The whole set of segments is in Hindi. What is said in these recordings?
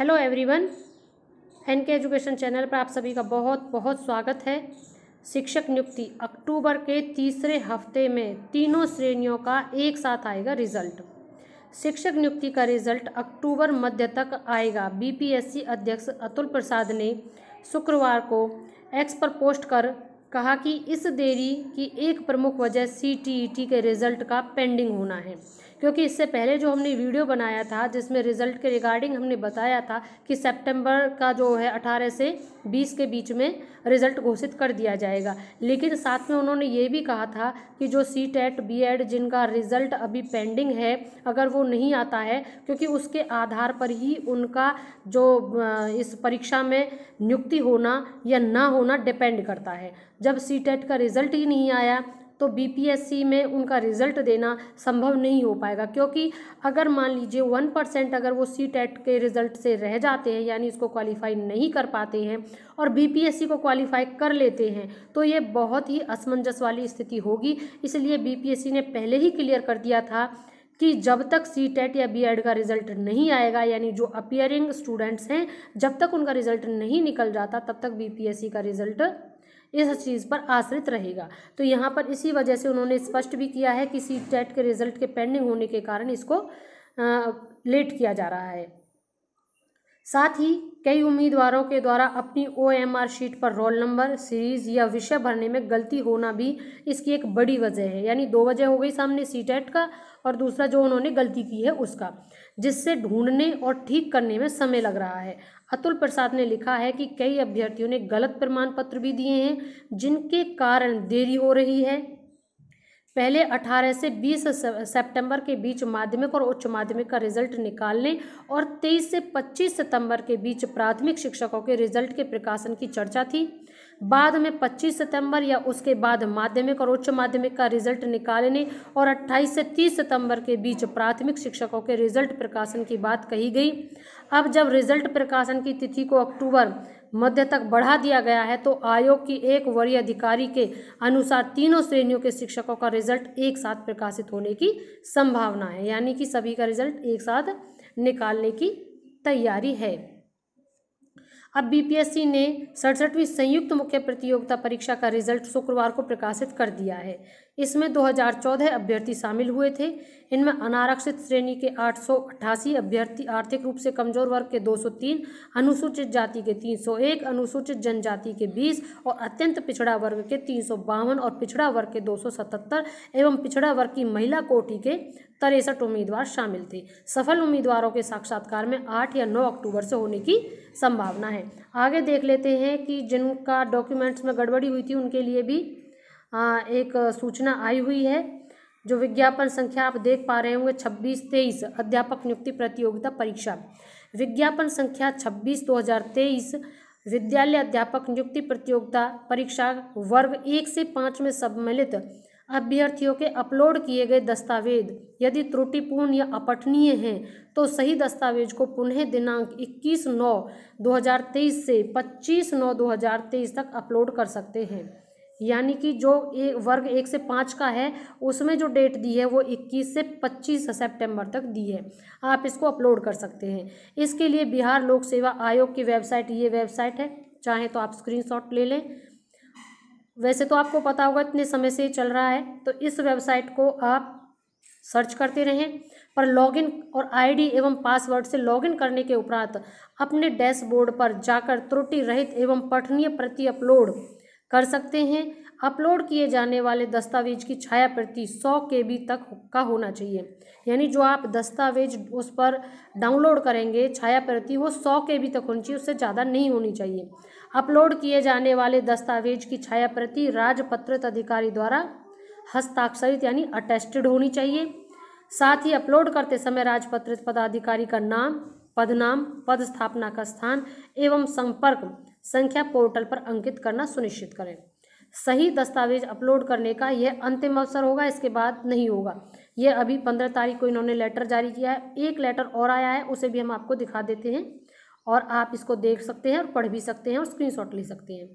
hello everyone N K education channel पर आप सभी का बहुत बहुत स्वागत है शिक्षक नियुक्ति अक्टूबर के तीसरे हफ्ते में तीनों श्रेणियों का एक साथ आएगा रिजल्ट शिक्षक नियुक्ति का रिजल्ट अक्टूबर मध्य तक आएगा बीपीएससी अध्यक्ष अतुल प्रसाद ने शुक्रवार को एक्स पर पोस्ट कर कहा कि इस देरी की एक प्रमुख वजह सी e के रिजल्ट का पेंडिंग होना है क्योंकि इससे पहले जो हमने वीडियो बनाया था जिसमें रिज़ल्ट के रिगार्डिंग हमने बताया था कि सितंबर का जो है 18 से 20 के बीच में रिज़ल्ट घोषित कर दिया जाएगा लेकिन साथ में उन्होंने ये भी कहा था कि जो सी टेट बी एड जिनका रिज़ल्ट अभी पेंडिंग है अगर वो नहीं आता है क्योंकि उसके आधार पर ही उनका जो इस परीक्षा में नियुक्ति होना या ना होना डिपेंड करता है जब सी टेट e का रिज़ल्ट ही नहीं आया तो बीपीएससी में उनका रिज़ल्ट देना संभव नहीं हो पाएगा क्योंकि अगर मान लीजिए वन परसेंट अगर वो सी टेट के रिज़ल्ट से रह जाते हैं यानी उसको क्वालिफाई नहीं कर पाते हैं और बीपीएससी को क्वालिफाई कर लेते हैं तो ये बहुत ही असमंजस वाली स्थिति होगी इसलिए बीपीएससी ने पहले ही क्लियर कर दिया था कि जब तक सी टेट या बी एड का रिजल्ट नहीं आएगा यानी जो अपियरिंग स्टूडेंट्स हैं जब तक उनका रिजल्ट नहीं निकल जाता तब तक सी का रिजल्ट इस चीज़ पर आश्रित रहेगा तो यहाँ पर इसी वजह से उन्होंने स्पष्ट भी किया है कि सी टेट e के रिजल्ट के पेंडिंग होने के कारण इसको लेट किया जा रहा है साथ ही कई उम्मीदवारों के द्वारा अपनी ओ एम आर शीट पर रोल नंबर सीरीज या विषय भरने में गलती होना भी इसकी एक बड़ी वजह है यानी दो वजह हो गई सामने सी टेट का और दूसरा जो उन्होंने गलती की है उसका जिससे ढूंढने और ठीक करने में समय लग रहा है अतुल प्रसाद ने लिखा है कि कई अभ्यर्थियों ने गलत प्रमाण पत्र भी दिए हैं जिनके कारण देरी हो रही है पहले 18 से 20 सितंबर के बीच माध्यमिक और उच्च माध्यमिक का रिजल्ट निकालने और 23 से 25 सितंबर के बीच प्राथमिक शिक्षकों के रिजल्ट के प्रकाशन की चर्चा थी बाद में 25 सितंबर या उसके बाद माध्यमिक और उच्च माध्यमिक का रिजल्ट निकालने और 28 से 30 सितंबर के बीच प्राथमिक शिक्षकों के रिजल्ट प्रकाशन की बात कही गई अब जब रिजल्ट प्रकाशन की तिथि को अक्टूबर मध्य तक बढ़ा दिया गया है तो आयोग की एक वरीय अधिकारी के अनुसार तीनों श्रेणियों के शिक्षकों का रिजल्ट एक साथ प्रकाशित होने की संभावना है यानी कि सभी का रिजल्ट एक साथ निकालने की तैयारी है अब बीपीएससी ने सड़सठवीं संयुक्त मुख्य प्रतियोगिता परीक्षा का रिजल्ट शुक्रवार को प्रकाशित कर दिया है इसमें 2014 अभ्यर्थी शामिल हुए थे इनमें अनारक्षित श्रेणी के आठ अभ्यर्थी आर्थिक रूप से कमजोर वर्ग के 203, अनुसूचित जाति के 301, अनुसूचित जनजाति के 20 और अत्यंत पिछड़ा वर्ग के तीन और पिछड़ा वर्ग के 277 एवं पिछड़ा वर्ग की महिला कोटि के तिरसठ उम्मीदवार शामिल थे सफल उम्मीदवारों के साक्षात्कार में आठ या नौ अक्टूबर से होने की संभावना है आगे देख लेते हैं कि जिनका डॉक्यूमेंट्स में गड़बड़ी हुई थी उनके लिए भी हाँ, एक सूचना आई हुई है जो विज्ञापन संख्या आप देख पा रहे होंगे छब्बीस तेईस अध्यापक नियुक्ति प्रतियोगिता परीक्षा विज्ञापन संख्या छब्बीस दो हज़ार तेईस विद्यालय अध्यापक नियुक्ति प्रतियोगिता परीक्षा वर्ग एक से पाँच में सम्मिलित अभ्यर्थियों के अपलोड किए गए दस्तावेज यदि त्रुटिपूर्ण या अपठनीय हैं तो सही दस्तावेज को पुनः दिनांक 21 नौ 2023 से 25 नौ 2023 तक अपलोड कर सकते हैं यानी कि जो ए, वर्ग एक से पाँच का है उसमें जो डेट दी है वो इक्कीस से पच्चीस सितंबर तक दी है आप इसको अपलोड कर सकते हैं इसके लिए बिहार लोक सेवा आयोग की वेबसाइट ये वेबसाइट है चाहे तो आप स्क्रीनशॉट ले लें वैसे तो आपको पता होगा इतने समय से चल रहा है तो इस वेबसाइट को आप सर्च करते रहें पर लॉगिन और आईडी एवं पासवर्ड से लॉगिन करने के उपरांत अपने डैशबोर्ड पर जाकर त्रुटि रहित एवं पठनीय प्रति अपलोड कर सकते हैं अपलोड किए जाने वाले दस्तावेज की छाया प्रति सौ के बी तक का होना चाहिए यानी जो आप दस्तावेज उस पर डाउनलोड करेंगे छाया प्रति वो सौ के बी तक होनी चाहिए उससे ज़्यादा नहीं होनी चाहिए अपलोड किए जाने वाले दस्तावेज की छाया प्रति राजपत्रित अधिकारी द्वारा हस्ताक्षरित यानी अटेस्टेड होनी चाहिए साथ ही अपलोड करते समय राजपत्रित पदाधिकारी का नाम पदनाम पद स्थापना का स्थान एवं संपर्क संख्या पोर्टल पर अंकित करना सुनिश्चित करें सही दस्तावेज अपलोड करने का यह अंतिम अवसर होगा इसके बाद नहीं होगा यह अभी पंद्रह तारीख को इन्होंने लेटर जारी किया है एक लेटर और आया है उसे भी हम आपको दिखा देते हैं और आप इसको देख सकते हैं और पढ़ भी सकते हैं और स्क्रीनशॉट ले सकते हैं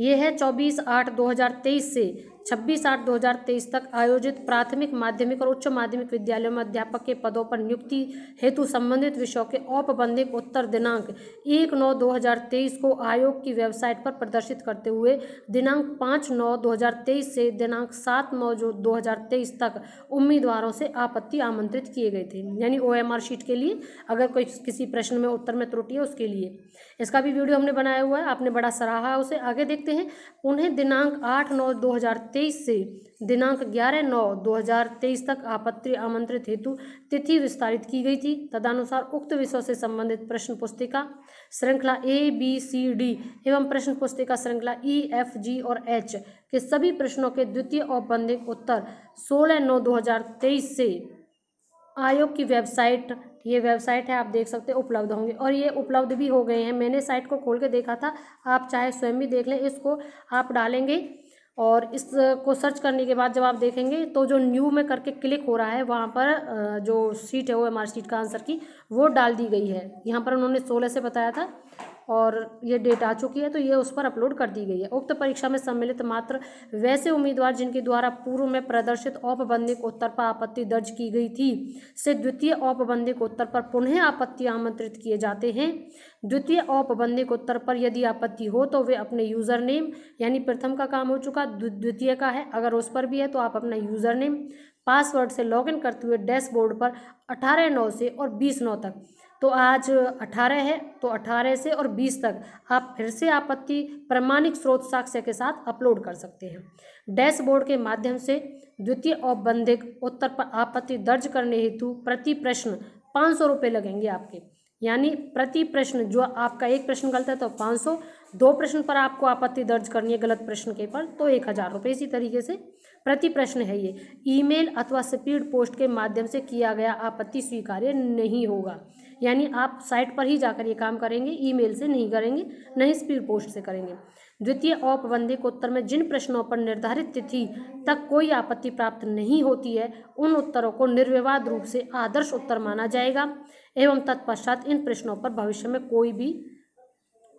यह है चौबीस आठ दो हज़ार तेईस से छब्बीस आठ दो हज़ार तेईस तक आयोजित प्राथमिक माध्यमिक और उच्च माध्यमिक विद्यालयों में अध्यापक के पदों पर नियुक्ति हेतु संबंधित विषयों के औपबंधिक उत्तर दिनांक एक नौ दो हज़ार तेईस को आयोग की वेबसाइट पर प्रदर्शित करते हुए दिनांक पाँच नौ दो हज़ार तेईस से दिनांक सात नौ जो दो हज़ार तेईस तक उम्मीदवारों से आपत्ति आमंत्रित किए गए थे यानी ओ एम आर शीट के लिए अगर कोई किसी प्रश्न में उत्तर में त्रुटि है उसके लिए इसका भी वीडियो हमने बनाया हुआ है आपने बड़ा सराहा उसे आगे देखते हैं उन्हें दिनांक आठ नौ दो हज़ार 2023 से दिनांक 11 नौ 2023 तक आपत्ति आमंत्रित हेतु तिथि विस्तारित की गई थी तदनुसार उक्त विषय से संबंधित प्रश्न पुस्तिका श्रृंखला ए बी सी डी एवं प्रश्न पुस्तिका श्रृंखला ई एफ जी और एच के सभी प्रश्नों के द्वितीय औपबंधिक उत्तर 16 नौ 2023 से आयोग की वेबसाइट ये वेबसाइट है आप देख सकते हैं उपलब्ध होंगे और ये उपलब्ध भी हो गए हैं मैंने साइट को खोल के देखा था आप चाहे स्वयं भी देख लें इसको आप डालेंगे और इसको सर्च करने के बाद जब आप देखेंगे तो जो न्यू में करके क्लिक हो रहा है वहाँ पर जो सीट है वो एम आर सीट का आंसर की वो डाल दी गई है यहाँ पर उन्होंने सोलह से बताया था और ये डेट आ चुकी है तो ये उस पर अपलोड कर दी गई है उक्त परीक्षा में सम्मिलित मात्र वैसे उम्मीदवार जिनके द्वारा पूर्व में प्रदर्शित औपबंधिक उत्तर पर आपत्ति दर्ज की गई थी से द्वितीय औपबंधिक उत्तर पर पुनः आपत्ति आमंत्रित किए जाते हैं द्वितीय औपबंधिक उत्तर पर यदि आपत्ति हो तो वे अपने यूज़र नेम यानी प्रथम का काम हो चुका द्वितीय का है अगर उस पर भी है तो आप अपना यूज़र नेम पासवर्ड से लॉग करते हुए डैशबोर्ड पर अठारह नौ से और बीस नौ तक तो आज 18 है तो 18 से और 20 तक आप फिर से आपत्ति प्रमाणिक स्रोत साक्ष्य के साथ अपलोड कर सकते हैं डैशबोर्ड के माध्यम से द्वितीय औपबंधिक उत्तर पर आपत्ति दर्ज करने हेतु प्रति प्रश्न पाँच सौ रुपये लगेंगे आपके यानी प्रति प्रश्न जो आपका एक प्रश्न गलत है तो पाँच सौ दो प्रश्न पर आपको आपत्ति दर्ज करनी है गलत प्रश्न के पर तो एक हज़ार रुपये इसी तरीके से प्रति प्रश्न है ये ईमेल अथवा स्पीड पोस्ट के माध्यम से किया गया आपत्ति स्वीकार्य नहीं होगा यानी आप साइट पर ही जाकर ये काम करेंगे ईमेल से नहीं करेंगे नहीं स्पीड पोस्ट से करेंगे द्वितीय औपबंधिक उत्तर में जिन प्रश्नों पर निर्धारित तिथि तक कोई आपत्ति प्राप्त नहीं होती है उन उत्तरों को निर्विवाद रूप से आदर्श उत्तर माना जाएगा एवं तत्पश्चात इन प्रश्नों पर भविष्य में कोई भी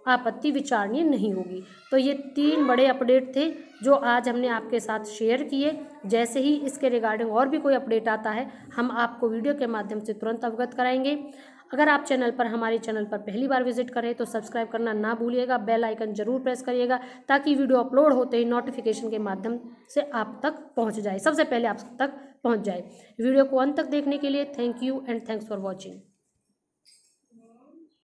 आपत्ति विचारणीय नहीं होगी तो ये तीन बड़े अपडेट थे जो आज हमने आपके साथ शेयर किए जैसे ही इसके रिगार्डिंग और भी कोई अपडेट आता है हम आपको वीडियो के माध्यम से तुरंत अवगत कराएंगे अगर आप चैनल पर हमारे चैनल पर पहली बार विजिट करें तो सब्सक्राइब करना ना भूलिएगा बेल आइकन जरूर प्रेस करिएगा ताकि वीडियो अपलोड होते ही नोटिफिकेशन के माध्यम से आप तक पहुँच जाए सबसे पहले आप तक पहुँच जाए वीडियो को अंत तक देखने के लिए thank you and thanks for watching